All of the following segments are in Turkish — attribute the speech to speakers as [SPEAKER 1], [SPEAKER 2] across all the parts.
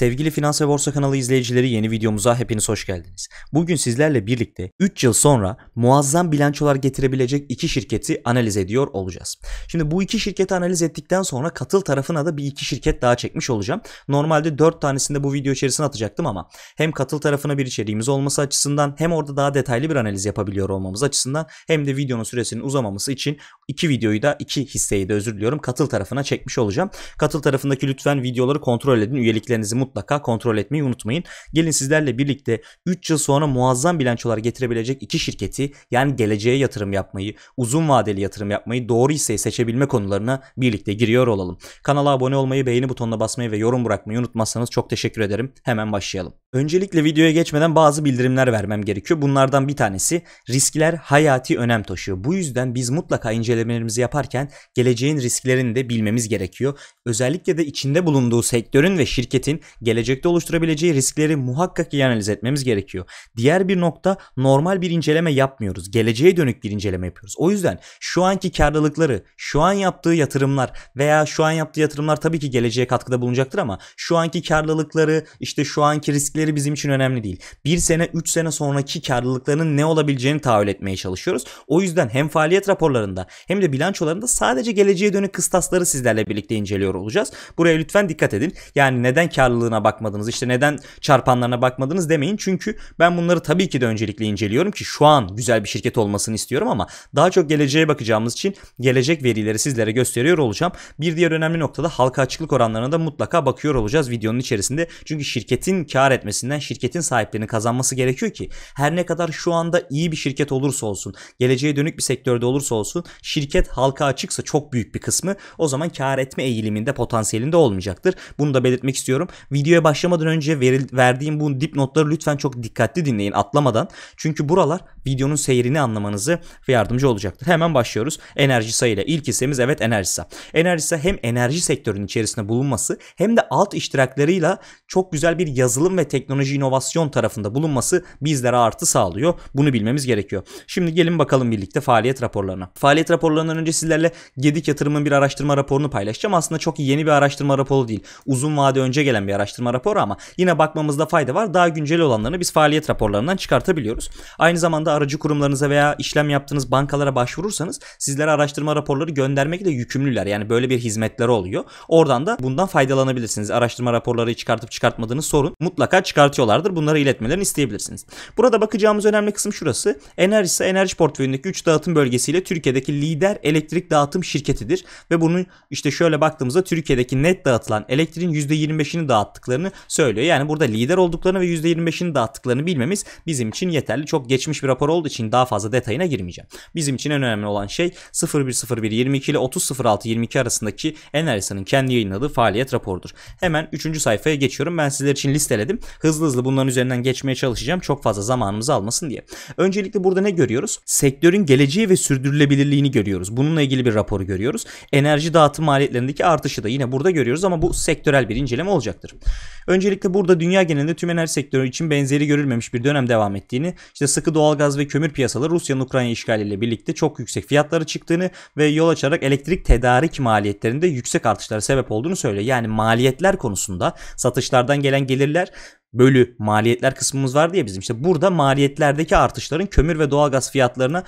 [SPEAKER 1] Sevgili Finans ve Borsa kanalı izleyicileri yeni videomuza hepiniz hoş geldiniz. Bugün sizlerle birlikte 3 yıl sonra muazzam bilançolar getirebilecek iki şirketi analiz ediyor olacağız. Şimdi bu iki şirketi analiz ettikten sonra katıl tarafına da bir iki şirket daha çekmiş olacağım. Normalde 4 tanesinde bu video içerisine atacaktım ama hem katıl tarafına bir içeriğimiz olması açısından hem orada daha detaylı bir analiz yapabiliyor olmamız açısından hem de videonun süresinin uzamaması için iki videoyu da iki hisseyi de özür diliyorum katıl tarafına çekmiş olacağım. Katıl tarafındaki lütfen videoları kontrol edin. Üyeliklerinizi mutlaka mutlaka kontrol etmeyi unutmayın. Gelin sizlerle birlikte 3 yıl sonra muazzam bilançolar getirebilecek iki şirketi yani geleceğe yatırım yapmayı, uzun vadeli yatırım yapmayı, doğru ise seçebilme konularına birlikte giriyor olalım. Kanala abone olmayı, beğeni butonuna basmayı ve yorum bırakmayı unutmazsanız çok teşekkür ederim. Hemen başlayalım. Öncelikle videoya geçmeden bazı bildirimler vermem gerekiyor. Bunlardan bir tanesi riskler hayati önem taşıyor. Bu yüzden biz mutlaka incelemelerimizi yaparken geleceğin risklerini de bilmemiz gerekiyor. Özellikle de içinde bulunduğu sektörün ve şirketin gelecekte oluşturabileceği riskleri muhakkak iyi analiz etmemiz gerekiyor. Diğer bir nokta normal bir inceleme yapmıyoruz. Geleceğe dönük bir inceleme yapıyoruz. O yüzden şu anki karlılıkları, şu an yaptığı yatırımlar veya şu an yaptığı yatırımlar tabii ki geleceğe katkıda bulunacaktır ama şu anki karlılıkları, işte şu anki riskleri bizim için önemli değil. Bir sene, üç sene sonraki karlılıklarının ne olabileceğini tahayyül etmeye çalışıyoruz. O yüzden hem faaliyet raporlarında hem de bilançolarında sadece geleceğe dönük kıstasları sizlerle birlikte inceliyor olacağız. Buraya lütfen dikkat edin. Yani neden karlılığı çarptığına bakmadınız işte neden çarpanlarına bakmadınız demeyin. Çünkü ben bunları tabii ki de öncelikle inceliyorum ki şu an güzel bir şirket olmasını istiyorum ama daha çok geleceğe bakacağımız için gelecek verileri sizlere gösteriyor olacağım. Bir diğer önemli noktada halka açıklık oranlarına da mutlaka bakıyor olacağız videonun içerisinde. Çünkü şirketin kar etmesinden şirketin sahiplerini kazanması gerekiyor ki her ne kadar şu anda iyi bir şirket olursa olsun geleceğe dönük bir sektörde olursa olsun şirket halka açıksa çok büyük bir kısmı o zaman kar etme eğiliminde potansiyelinde olmayacaktır. Bunu da belirtmek istiyorum Videoya başlamadan önce veril, verdiğim bu dipnotları lütfen çok dikkatli dinleyin atlamadan. Çünkü buralar videonun seyrini anlamanızı ve yardımcı olacaktır. Hemen başlıyoruz. enerji sayıyla ilk hissemiz evet Enerjisa. Enerjisa hem enerji sektörünün içerisinde bulunması hem de alt iştirakleriyle çok güzel bir yazılım ve teknoloji inovasyon tarafında bulunması bizlere artı sağlıyor. Bunu bilmemiz gerekiyor. Şimdi gelin bakalım birlikte faaliyet raporlarına. Faaliyet raporlarından önce sizlerle Gedik Yatırım'ın bir araştırma raporunu paylaşacağım. Aslında çok yeni bir araştırma raporu değil. Uzun vade önce gelen bir araştırma raporu ama yine bakmamızda fayda var. Daha güncel olanlarını biz faaliyet raporlarından çıkartabiliyoruz. Aynı zamanda aracı kurumlarınıza veya işlem yaptığınız bankalara başvurursanız sizlere araştırma raporları göndermekle yükümlüler. Yani böyle bir hizmetleri oluyor. Oradan da bundan faydalanabilirsiniz. Araştırma raporları çıkartıp çıkartmadığını sorun. Mutlaka çıkartıyorlardır. Bunları iletmelerini isteyebilirsiniz. Burada bakacağımız önemli kısım şurası. Enerjisa enerji portföyündeki 3 dağıtım bölgesiyle Türkiye'deki lider elektrik dağıtım şirketidir. Ve bunu işte şöyle baktığımızda Türkiye'deki net dağıtılan elektriğin %25'ini dağıttı dağıttıklarını söylüyor. Yani burada lider olduklarını ve %25'ini dağıttıklarını bilmemiz bizim için yeterli. Çok geçmiş bir rapor olduğu için daha fazla detayına girmeyeceğim. Bizim için en önemli olan şey 22 ile 30.06 22 arasındaki Enerjisa'nın kendi yayınladığı faaliyet raporudur. Hemen 3. sayfaya geçiyorum. Ben sizler için listeledim. Hızlı hızlı bunların üzerinden geçmeye çalışacağım. Çok fazla zamanımızı almasın diye. Öncelikle burada ne görüyoruz? Sektörün geleceği ve sürdürülebilirliğini görüyoruz. Bununla ilgili bir raporu görüyoruz. Enerji dağıtım maliyetlerindeki artışı da yine burada görüyoruz ama bu sektörel bir inceleme olacaktır. Öncelikle burada dünya genelinde tüm enerji sektörü için benzeri görülmemiş bir dönem devam ettiğini, işte sıkı doğalgaz ve kömür piyasaları Rusya'nın Ukrayna işgaliyle birlikte çok yüksek fiyatları çıktığını ve yol açarak elektrik tedarik maliyetlerinde yüksek artışlara sebep olduğunu söylüyor. Yani maliyetler konusunda satışlardan gelen gelirler bölü maliyetler kısmımız var diye bizim işte burada maliyetlerdeki artışların kömür ve doğalgaz fiyatlarına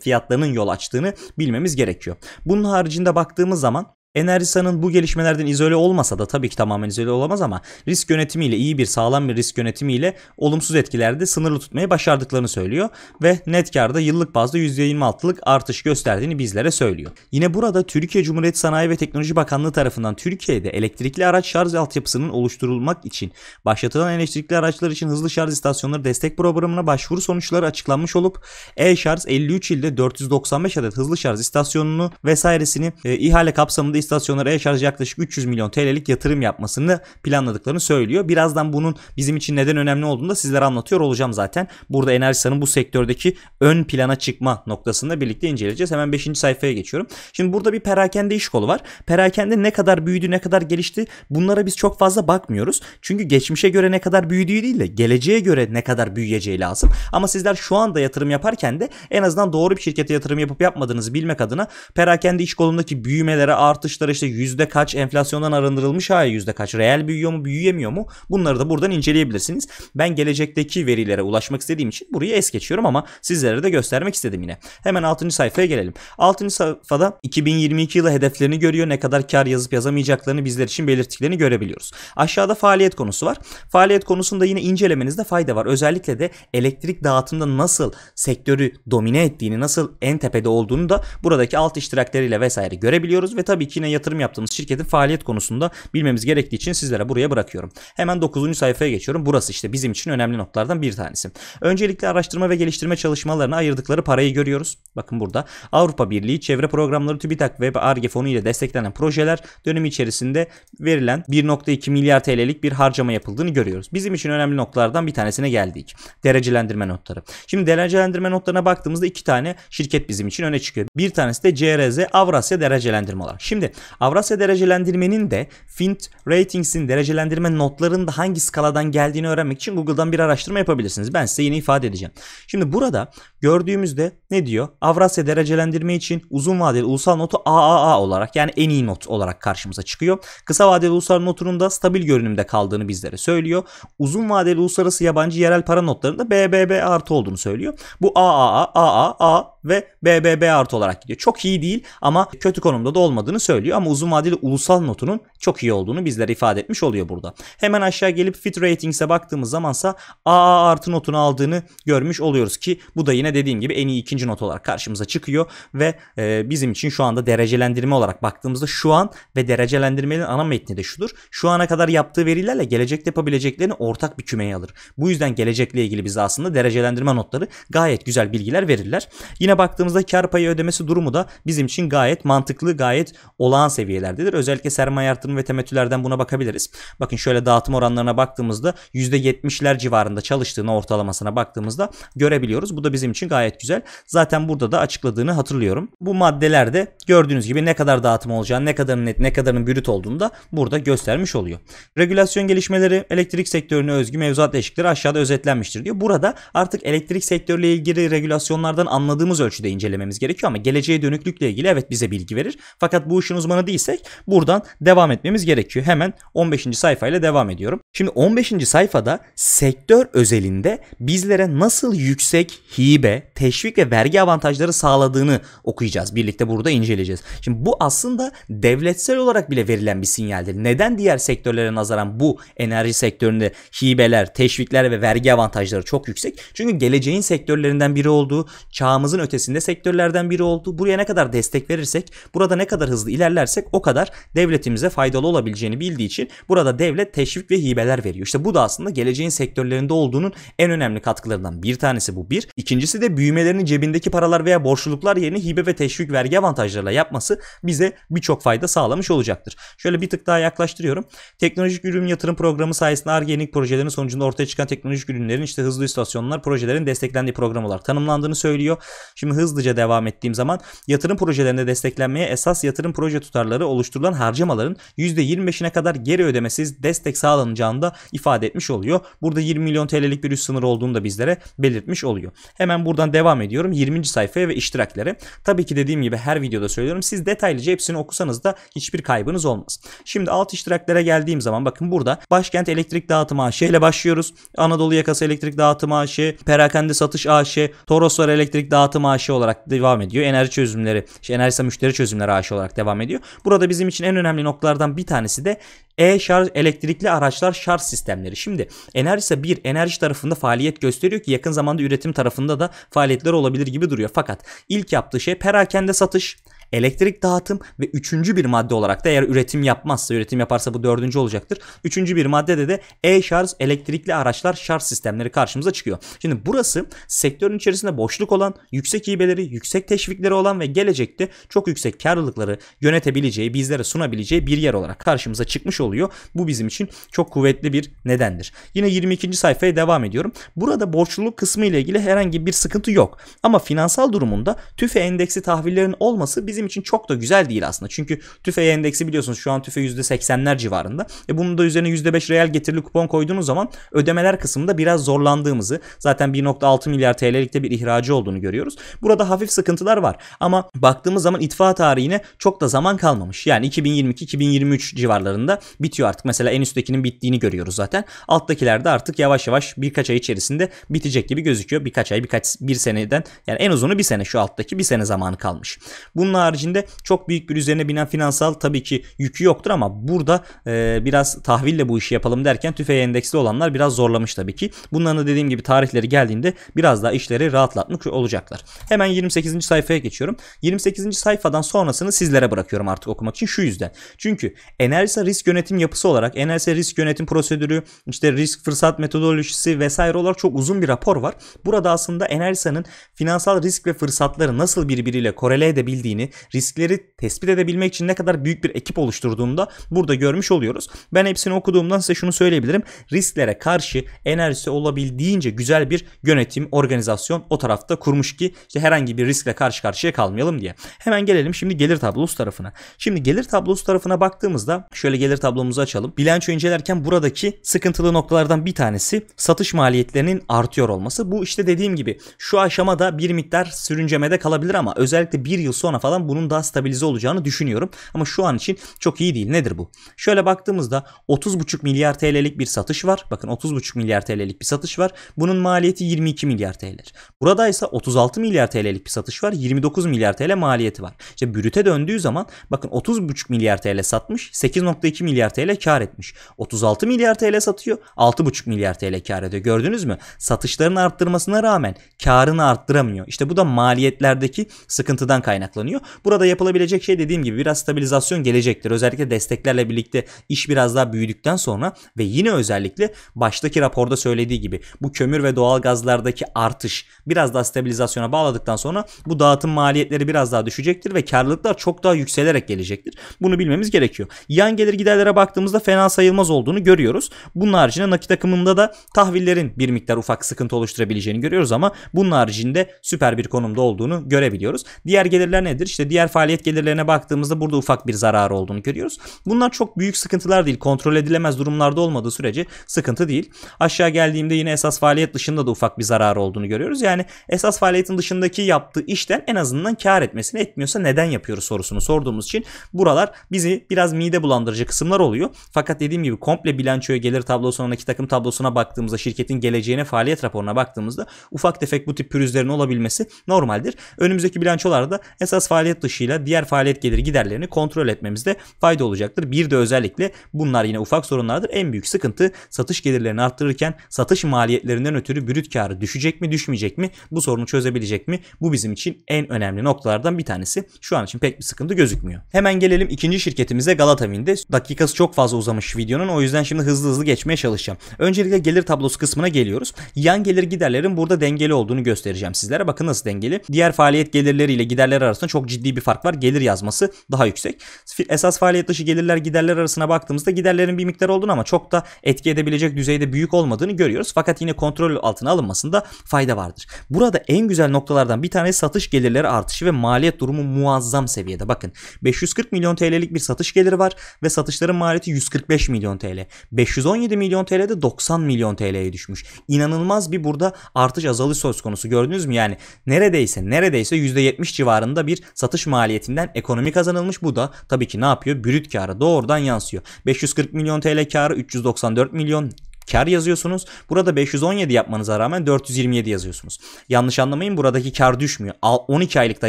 [SPEAKER 1] fiyatlarının yol açtığını bilmemiz gerekiyor. Bunun haricinde baktığımız zaman Enerjisa'nın bu gelişmelerden izole olmasa da tabii ki tamamen izole olamaz ama risk yönetimiyle iyi bir sağlam bir risk yönetimiyle olumsuz etkilerde sınırlı tutmayı başardıklarını söylüyor ve net karda yıllık bazda %26'lık artış gösterdiğini bizlere söylüyor. Yine burada Türkiye Cumhuriyeti Sanayi ve Teknoloji Bakanlığı tarafından Türkiye'de elektrikli araç şarj altyapısının oluşturulmak için başlatılan elektrikli araçlar için hızlı şarj istasyonları destek programına başvuru sonuçları açıklanmış olup e-şarj 53 ilde 495 adet hızlı şarj istasyonunu vesairesini e, ihale kapsamında istasyonlara e-şarj yaklaşık 300 milyon TL'lik yatırım yapmasını planladıklarını söylüyor. Birazdan bunun bizim için neden önemli olduğunu da sizlere anlatıyor olacağım zaten. Burada Enerjisa'nın bu sektördeki ön plana çıkma noktasında birlikte inceleyeceğiz. Hemen 5. sayfaya geçiyorum. Şimdi burada bir perakende iş kolu var. Perakende ne kadar büyüdü, ne kadar gelişti bunlara biz çok fazla bakmıyoruz. Çünkü geçmişe göre ne kadar büyüdüğü değil de geleceğe göre ne kadar büyüyeceği lazım. Ama sizler şu anda yatırım yaparken de en azından doğru bir şirkete yatırım yapıp yapmadığınızı bilmek adına perakende iş kolundaki büyümelere, artış artışlara işte yüzde kaç enflasyondan arındırılmış hali yüzde kaç reel büyüyor mu büyüyemiyor mu bunları da buradan inceleyebilirsiniz. Ben gelecekteki verilere ulaşmak istediğim için burayı es geçiyorum ama sizlere de göstermek istedim yine. Hemen 6. sayfaya gelelim. 6. sayfada 2022 yılı hedeflerini görüyor. Ne kadar kar yazıp yazamayacaklarını bizler için belirttiklerini görebiliyoruz. Aşağıda faaliyet konusu var. Faaliyet konusunda yine incelemenizde fayda var. Özellikle de elektrik dağıtımda nasıl sektörü domine ettiğini, nasıl en tepede olduğunu da buradaki alt iştirakleriyle vesaire görebiliyoruz ve tabii ki yine yatırım yaptığımız şirketin faaliyet konusunda bilmemiz gerektiği için sizlere buraya bırakıyorum. Hemen 9. sayfaya geçiyorum. Burası işte bizim için önemli noktalardan bir tanesi. Öncelikle araştırma ve geliştirme çalışmalarına ayırdıkları parayı görüyoruz. Bakın burada Avrupa Birliği Çevre Programları TÜBİTAK ve ARGE fonu ile desteklenen projeler dönemi içerisinde verilen 1.2 milyar TL'lik bir harcama yapıldığını görüyoruz. Bizim için önemli noktalardan bir tanesine geldik. Derecelendirme notları. Şimdi derecelendirme notlarına baktığımızda iki tane şirket bizim için öne çıkıyor. Bir tanesi de CRZ Avrasya derecelendirmeler. Şimdi Avrasya derecelendirmenin de Fint Ratings'in derecelendirme da hangi skaladan geldiğini öğrenmek için Google'dan bir araştırma yapabilirsiniz. Ben size yine ifade edeceğim. Şimdi burada gördüğümüzde ne diyor? Avrasya derecelendirme için uzun vadeli ulusal notu AAA olarak yani en iyi not olarak karşımıza çıkıyor. Kısa vadeli ulusal notunun da stabil görünümde kaldığını bizlere söylüyor. Uzun vadeli uluslararası yabancı yerel para notlarında BBB artı olduğunu söylüyor. Bu AAA, Aaa ve BBB artı olarak gidiyor. Çok iyi değil ama kötü konumda da olmadığını söylüyor ama uzun vadeli ulusal notunun çok iyi olduğunu bizlere ifade etmiş oluyor burada. Hemen aşağı gelip Fit Ratings'e baktığımız zamansa AA artı notunu aldığını görmüş oluyoruz ki bu da yine dediğim gibi en iyi ikinci not olarak karşımıza çıkıyor ve e, bizim için şu anda derecelendirme olarak baktığımızda şu an ve derecelendirmenin ana metni de şudur. Şu ana kadar yaptığı verilerle gelecekte yapabileceklerini ortak bir kümeye alır. Bu yüzden gelecekle ilgili bize aslında derecelendirme notları gayet güzel bilgiler verirler. Yine Yine baktığımızda kar payı ödemesi durumu da bizim için gayet mantıklı, gayet olağan seviyelerdedir. Özellikle sermaye artırımı ve temettülerden buna bakabiliriz. Bakın şöyle dağıtım oranlarına baktığımızda %70'ler civarında çalıştığını ortalamasına baktığımızda görebiliyoruz. Bu da bizim için gayet güzel. Zaten burada da açıkladığını hatırlıyorum. Bu maddelerde gördüğünüz gibi ne kadar dağıtım olacağını, ne kadarın net, ne kadarın brüt olduğunu da burada göstermiş oluyor. Regülasyon gelişmeleri elektrik sektörüne özgü mevzuat değişiklikleri aşağıda özetlenmiştir diyor. Burada artık elektrik sektörüyle ilgili regülasyonlardan anladığımız ölçüde incelememiz gerekiyor ama geleceğe dönüklükle ilgili evet bize bilgi verir. Fakat bu işin uzmanı değilsek buradan devam etmemiz gerekiyor. Hemen 15. sayfayla devam ediyorum. Şimdi 15. sayfada sektör özelinde bizlere nasıl yüksek hibe, teşvik ve vergi avantajları sağladığını okuyacağız. Birlikte burada inceleyeceğiz. Şimdi bu aslında devletsel olarak bile verilen bir sinyaldir. Neden diğer sektörlere nazaran bu enerji sektöründe hibeler, teşvikler ve vergi avantajları çok yüksek? Çünkü geleceğin sektörlerinden biri olduğu, çağımızın öte ötesinde sektörlerden biri oldu. Buraya ne kadar destek verirsek, burada ne kadar hızlı ilerlersek o kadar devletimize faydalı olabileceğini bildiği için burada devlet teşvik ve hibeler veriyor. İşte bu da aslında geleceğin sektörlerinde olduğunun en önemli katkılarından bir tanesi bu bir. İkincisi de büyümelerini cebindeki paralar veya borçluluklar yerine hibe ve teşvik vergi avantajlarıyla yapması bize birçok fayda sağlamış olacaktır. Şöyle bir tık daha yaklaştırıyorum. Teknolojik ürün yatırım programı sayesinde ARGE projelerin sonucunda ortaya çıkan teknolojik ürünlerin işte hızlı istasyonlar projelerin desteklendiği program olarak tanımlandığını söylüyor. Şimdi hızlıca devam ettiğim zaman yatırım projelerinde desteklenmeye esas yatırım proje tutarları oluşturulan harcamaların %25'ine kadar geri ödemesiz destek sağlanacağını da ifade etmiş oluyor. Burada 20 milyon TL'lik bir üst sınır olduğunu da bizlere belirtmiş oluyor. Hemen buradan devam ediyorum 20. sayfaya ve iştiraklere. Tabii ki dediğim gibi her videoda söylüyorum. Siz detaylıca hepsini okusanız da hiçbir kaybınız olmaz. Şimdi alt iştiraklara geldiğim zaman bakın burada Başkent Elektrik Dağıtım AŞ ile başlıyoruz. Anadolu Yakası Elektrik Dağıtım AŞ, Perakende Satış AŞ, Toroslar Elektrik Dağıtım AŞ, AŞ olarak devam ediyor. Enerji çözümleri, işte Enerjisa Müşteri Çözümleri AŞ olarak devam ediyor. Burada bizim için en önemli noktalardan bir tanesi de e-şarj elektrikli araçlar şarj sistemleri. Şimdi Enerjisa bir enerji tarafında faaliyet gösteriyor ki yakın zamanda üretim tarafında da faaliyetler olabilir gibi duruyor. Fakat ilk yaptığı şey perakende satış, Elektrik dağıtım ve üçüncü bir madde olarak da eğer üretim yapmazsa, üretim yaparsa bu dördüncü olacaktır. Üçüncü bir maddede de e-şarj elektrikli araçlar şarj sistemleri karşımıza çıkıyor. Şimdi burası sektörün içerisinde boşluk olan, yüksek hibeleri, yüksek teşvikleri olan ve gelecekte çok yüksek karlılıkları yönetebileceği, bizlere sunabileceği bir yer olarak karşımıza çıkmış oluyor. Bu bizim için çok kuvvetli bir nedendir. Yine 22. sayfaya devam ediyorum. Burada borçluluk kısmı ile ilgili herhangi bir sıkıntı yok. Ama finansal durumunda tüfe endeksi tahvillerin olması bizim bizim için çok da güzel değil aslında. Çünkü tüfe endeksi biliyorsunuz şu an tüfe %80'ler civarında. E bunun da üzerine %5 reel getirili kupon koyduğunuz zaman ödemeler kısmında biraz zorlandığımızı zaten 1.6 milyar TL'likte bir ihracı olduğunu görüyoruz. Burada hafif sıkıntılar var ama baktığımız zaman itfa tarihine çok da zaman kalmamış. Yani 2022-2023 civarlarında bitiyor artık. Mesela en üsttekinin bittiğini görüyoruz zaten. Alttakilerde artık yavaş yavaş birkaç ay içerisinde bitecek gibi gözüküyor. Birkaç ay birkaç bir seneden yani en uzunu bir sene şu alttaki bir sene zamanı kalmış. Bunlar haricinde çok büyük bir üzerine binen finansal tabii ki yükü yoktur ama burada e, biraz tahville bu işi yapalım derken tüfe endeksli olanlar biraz zorlamış tabii ki. Bunların da dediğim gibi tarihleri geldiğinde biraz daha işleri rahatlatmış olacaklar. Hemen 28. sayfaya geçiyorum. 28. sayfadan sonrasını sizlere bırakıyorum artık okumak için şu yüzden. Çünkü Enerjisa risk yönetim yapısı olarak Enerjisa risk yönetim prosedürü işte risk fırsat metodolojisi vesaire olarak çok uzun bir rapor var. Burada aslında ENERSA'nın finansal risk ve fırsatları nasıl birbiriyle korele edebildiğini riskleri tespit edebilmek için ne kadar büyük bir ekip oluşturduğunda burada görmüş oluyoruz. Ben hepsini okuduğumdan size şunu söyleyebilirim. Risklere karşı enerjisi olabildiğince güzel bir yönetim, organizasyon o tarafta kurmuş ki işte herhangi bir riskle karşı karşıya kalmayalım diye. Hemen gelelim şimdi gelir tablosu tarafına. Şimdi gelir tablosu tarafına baktığımızda şöyle gelir tablomuzu açalım. Bilanço incelerken buradaki sıkıntılı noktalardan bir tanesi satış maliyetlerinin artıyor olması. Bu işte dediğim gibi şu aşamada bir miktar sürüncemede kalabilir ama özellikle bir yıl sonra falan alsam bunun daha stabilize olacağını düşünüyorum. Ama şu an için çok iyi değil. Nedir bu? Şöyle baktığımızda 30,5 milyar TL'lik bir satış var. Bakın 30,5 milyar TL'lik bir satış var. Bunun maliyeti 22 milyar TL. Burada ise 36 milyar TL'lik bir satış var. 29 milyar TL maliyeti var. İşte bürüte döndüğü zaman bakın 30,5 milyar TL satmış. 8,2 milyar TL kar etmiş. 36 milyar TL satıyor. 6,5 milyar TL kar ediyor. Gördünüz mü? Satışların arttırmasına rağmen karını arttıramıyor. İşte bu da maliyetlerdeki sıkıntıdan kaynaklanıyor. Burada yapılabilecek şey dediğim gibi biraz stabilizasyon gelecektir. Özellikle desteklerle birlikte iş biraz daha büyüdükten sonra ve yine özellikle baştaki raporda söylediği gibi bu kömür ve doğal gazlardaki artış biraz daha stabilizasyona bağladıktan sonra bu dağıtım maliyetleri biraz daha düşecektir ve karlılıklar çok daha yükselerek gelecektir. Bunu bilmemiz gerekiyor. Yan gelir giderlere baktığımızda fena sayılmaz olduğunu görüyoruz. Bunun haricinde nakit akımında da tahvillerin bir miktar ufak sıkıntı oluşturabileceğini görüyoruz ama bunun haricinde süper bir konumda olduğunu görebiliyoruz. Diğer gelirler nedir? İşte işte diğer faaliyet gelirlerine baktığımızda burada ufak bir zarar olduğunu görüyoruz. Bunlar çok büyük sıkıntılar değil. Kontrol edilemez durumlarda olmadığı sürece sıkıntı değil. Aşağı geldiğimde yine esas faaliyet dışında da ufak bir zarar olduğunu görüyoruz. Yani esas faaliyetin dışındaki yaptığı işten en azından kar etmesini etmiyorsa neden yapıyoruz sorusunu sorduğumuz için buralar bizi biraz mide bulandırıcı kısımlar oluyor. Fakat dediğim gibi komple bilançoya gelir tablosuna, iki takım tablosuna baktığımızda şirketin geleceğine faaliyet raporuna baktığımızda ufak tefek bu tip pürüzlerin olabilmesi normaldir. Önümüzdeki bilançolarda esas faaliyet faaliyet dışıyla diğer faaliyet geliri giderlerini kontrol etmemizde fayda olacaktır. Bir de özellikle bunlar yine ufak sorunlardır. En büyük sıkıntı satış gelirlerini arttırırken satış maliyetlerinden ötürü brüt karı düşecek mi düşmeyecek mi bu sorunu çözebilecek mi? Bu bizim için en önemli noktalardan bir tanesi. Şu an için pek bir sıkıntı gözükmüyor. Hemen gelelim ikinci şirketimize Galata Wind'e. Dakikası çok fazla uzamış videonun o yüzden şimdi hızlı hızlı geçmeye çalışacağım. Öncelikle gelir tablosu kısmına geliyoruz. Yan gelir giderlerin burada dengeli olduğunu göstereceğim sizlere. Bakın nasıl dengeli. Diğer faaliyet gelirleri ile giderler arasında çok ciddi ciddi bir fark var. Gelir yazması daha yüksek. Esas faaliyet dışı gelirler giderler arasına baktığımızda giderlerin bir miktar olduğunu ama çok da etki edebilecek düzeyde büyük olmadığını görüyoruz. Fakat yine kontrol altına alınmasında fayda vardır. Burada en güzel noktalardan bir tanesi satış gelirleri artışı ve maliyet durumu muazzam seviyede. Bakın 540 milyon TL'lik bir satış geliri var ve satışların maliyeti 145 milyon TL. 517 milyon TL'de 90 milyon TL'ye düşmüş. İnanılmaz bir burada artış azalış söz konusu gördünüz mü? Yani neredeyse neredeyse %70 civarında bir satış satış maliyetinden ekonomi kazanılmış. Bu da tabii ki ne yapıyor? Brüt kârı doğrudan yansıyor. 540 milyon TL kârı 394 milyon kar yazıyorsunuz. Burada 517 yapmanıza rağmen 427 yazıyorsunuz. Yanlış anlamayın buradaki kar düşmüyor. 12 aylıkta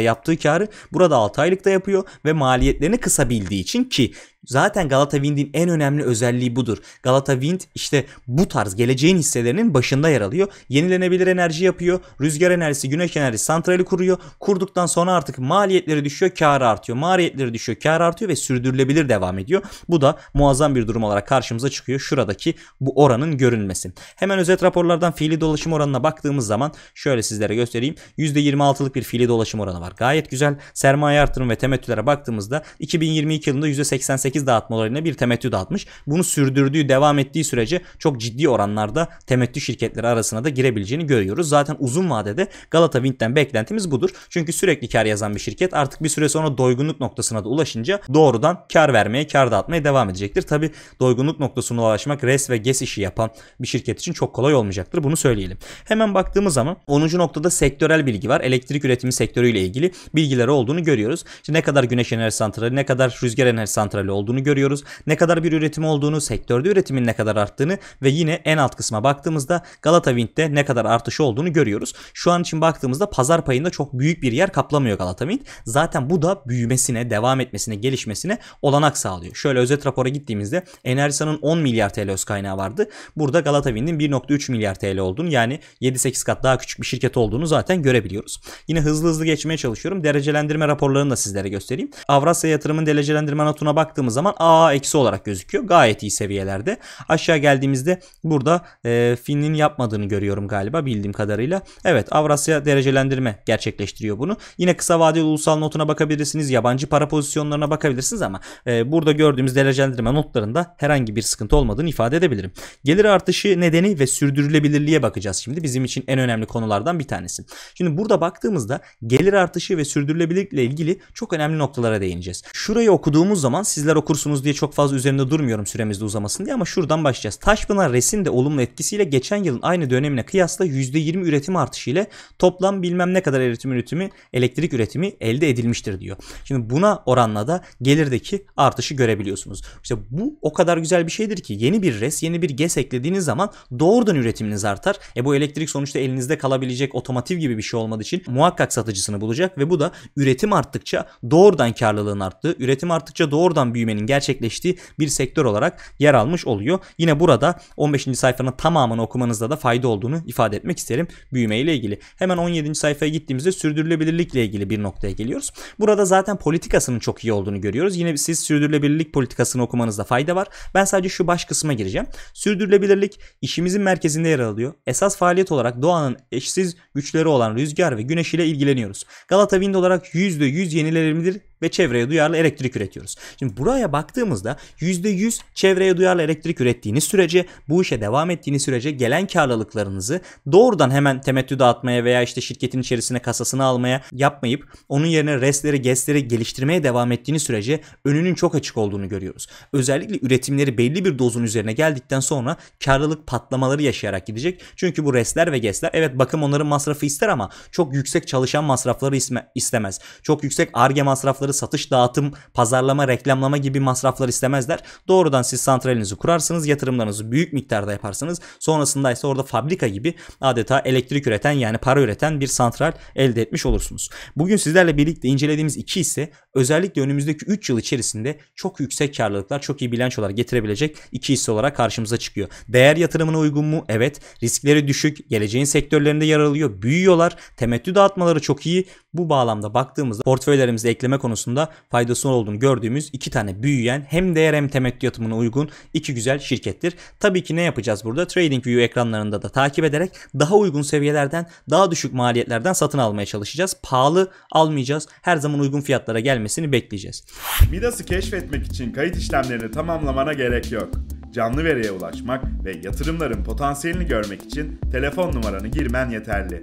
[SPEAKER 1] yaptığı karı burada 6 aylıkta yapıyor ve maliyetlerini kısabildiği için ki Zaten Galata Wind'in en önemli özelliği budur. Galata Wind işte bu tarz geleceğin hisselerinin başında yer alıyor. Yenilenebilir enerji yapıyor. Rüzgar enerjisi, güneş enerjisi santrali kuruyor. Kurduktan sonra artık maliyetleri düşüyor, kar artıyor. Maliyetleri düşüyor, kar artıyor ve sürdürülebilir devam ediyor. Bu da muazzam bir durum olarak karşımıza çıkıyor. Şuradaki bu oranın görünmesi. Hemen özet raporlardan fiili dolaşım oranına baktığımız zaman şöyle sizlere göstereyim. %26'lık bir fiili dolaşım oranı var. Gayet güzel. Sermaye artırım ve temettülere baktığımızda 2022 yılında %88 %8 dağıtmalarına bir temettü dağıtmış. Bunu sürdürdüğü, devam ettiği sürece çok ciddi oranlarda temettü şirketleri arasına da girebileceğini görüyoruz. Zaten uzun vadede Galata Wind'den beklentimiz budur. Çünkü sürekli kar yazan bir şirket artık bir süre sonra doygunluk noktasına da ulaşınca doğrudan kar vermeye, kar dağıtmaya devam edecektir. Tabi doygunluk noktasına ulaşmak res ve ges işi yapan bir şirket için çok kolay olmayacaktır. Bunu söyleyelim. Hemen baktığımız zaman 10. noktada sektörel bilgi var. Elektrik üretimi sektörüyle ilgili bilgileri olduğunu görüyoruz. İşte ne kadar güneş enerji santrali, ne kadar rüzgar enerji santrali olduğunu olduğunu görüyoruz. Ne kadar bir üretim olduğunu, sektörde üretimin ne kadar arttığını ve yine en alt kısma baktığımızda Galata Wind'de ne kadar artış olduğunu görüyoruz. Şu an için baktığımızda pazar payında çok büyük bir yer kaplamıyor Galata Wind. Zaten bu da büyümesine, devam etmesine, gelişmesine olanak sağlıyor. Şöyle özet rapora gittiğimizde Enerjisa'nın 10 milyar TL öz kaynağı vardı. Burada Galata Wind'in 1.3 milyar TL olduğunu yani 7-8 kat daha küçük bir şirket olduğunu zaten görebiliyoruz. Yine hızlı hızlı geçmeye çalışıyorum. Derecelendirme raporlarını da sizlere göstereyim. Avrasya Yatırım'ın derecelendirme notuna baktığımız baktığımız zaman AA eksi olarak gözüküyor. Gayet iyi seviyelerde. Aşağı geldiğimizde burada e, Fin'in yapmadığını görüyorum galiba bildiğim kadarıyla. Evet Avrasya derecelendirme gerçekleştiriyor bunu. Yine kısa vadeli ulusal notuna bakabilirsiniz. Yabancı para pozisyonlarına bakabilirsiniz ama e, burada gördüğümüz derecelendirme notlarında herhangi bir sıkıntı olmadığını ifade edebilirim. Gelir artışı nedeni ve sürdürülebilirliğe bakacağız şimdi. Bizim için en önemli konulardan bir tanesi. Şimdi burada baktığımızda gelir artışı ve sürdürülebilirlikle ilgili çok önemli noktalara değineceğiz. Şurayı okuduğumuz zaman sizler okursunuz diye çok fazla üzerinde durmuyorum süremizde uzamasın diye ama şuradan başlayacağız. Taşpınar resim de olumlu etkisiyle geçen yılın aynı dönemine kıyasla %20 üretim artışı ile toplam bilmem ne kadar üretim üretimi elektrik üretimi elde edilmiştir diyor. Şimdi buna oranla da gelirdeki artışı görebiliyorsunuz. İşte bu o kadar güzel bir şeydir ki yeni bir res yeni bir ges eklediğiniz zaman doğrudan üretiminiz artar. E bu elektrik sonuçta elinizde kalabilecek otomotiv gibi bir şey olmadığı için muhakkak satıcısını bulacak ve bu da üretim arttıkça doğrudan karlılığın arttığı, üretim arttıkça doğrudan büyüyor büyümenin gerçekleştiği bir sektör olarak yer almış oluyor. Yine burada 15. sayfanın tamamını okumanızda da fayda olduğunu ifade etmek isterim büyüme ile ilgili. Hemen 17. sayfaya gittiğimizde sürdürülebilirlikle ilgili bir noktaya geliyoruz. Burada zaten politikasının çok iyi olduğunu görüyoruz. Yine siz sürdürülebilirlik politikasını okumanızda fayda var. Ben sadece şu baş kısma gireceğim. Sürdürülebilirlik işimizin merkezinde yer alıyor. Esas faaliyet olarak doğanın eşsiz güçleri olan rüzgar ve güneş ile ilgileniyoruz. Galata Wind olarak %100 yenilenebilir ve çevreye duyarlı elektrik üretiyoruz. Şimdi buraya baktığımızda %100 çevreye duyarlı elektrik ürettiğiniz sürece bu işe devam ettiğiniz sürece gelen karlılıklarınızı doğrudan hemen temettü dağıtmaya veya işte şirketin içerisine kasasını almaya yapmayıp onun yerine restleri gesleri geliştirmeye devam ettiğiniz sürece önünün çok açık olduğunu görüyoruz. Özellikle üretimleri belli bir dozun üzerine geldikten sonra karlılık patlamaları yaşayarak gidecek. Çünkü bu restler ve gesler evet bakım onların masrafı ister ama çok yüksek çalışan masrafları istemez. Çok yüksek arge masrafları masrafları satış, dağıtım, pazarlama, reklamlama gibi masraflar istemezler. Doğrudan siz santralinizi kurarsınız, yatırımlarınızı büyük miktarda yaparsınız. Sonrasında ise orada fabrika gibi adeta elektrik üreten yani para üreten bir santral elde etmiş olursunuz. Bugün sizlerle birlikte incelediğimiz iki ise özellikle önümüzdeki 3 yıl içerisinde çok yüksek karlılıklar, çok iyi bilançolar getirebilecek iki hisse olarak karşımıza çıkıyor. Değer yatırımına uygun mu? Evet. Riskleri düşük, geleceğin sektörlerinde yer alıyor, büyüyorlar, temettü dağıtmaları çok iyi. Bu bağlamda baktığımızda portföylerimizi ekleme konusunda konusunda faydası olduğunu gördüğümüz iki tane büyüyen hem değer hem temettü yatımına uygun iki güzel şirkettir. Tabii ki ne yapacağız burada? TradingView ekranlarında da takip ederek daha uygun seviyelerden daha düşük maliyetlerden satın almaya çalışacağız. Pahalı almayacağız. Her zaman uygun fiyatlara gelmesini bekleyeceğiz. Midas'ı keşfetmek için kayıt işlemlerini tamamlamana gerek yok canlı veriye ulaşmak ve yatırımların potansiyelini görmek için telefon numaranı girmen yeterli.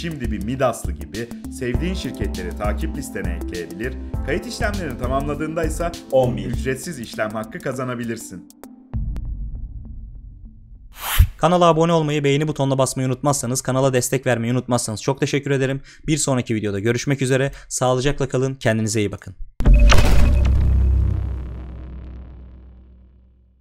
[SPEAKER 1] şimdi bir Midaslı gibi sevdiğin şirketleri takip listene ekleyebilir, kayıt işlemlerini tamamladığında ise 10 10.000 ücretsiz işlem hakkı kazanabilirsin. Kanala abone olmayı, beğeni butonuna basmayı unutmazsanız, kanala destek vermeyi unutmazsanız çok teşekkür ederim. Bir sonraki videoda görüşmek üzere. Sağlıcakla kalın, kendinize iyi bakın.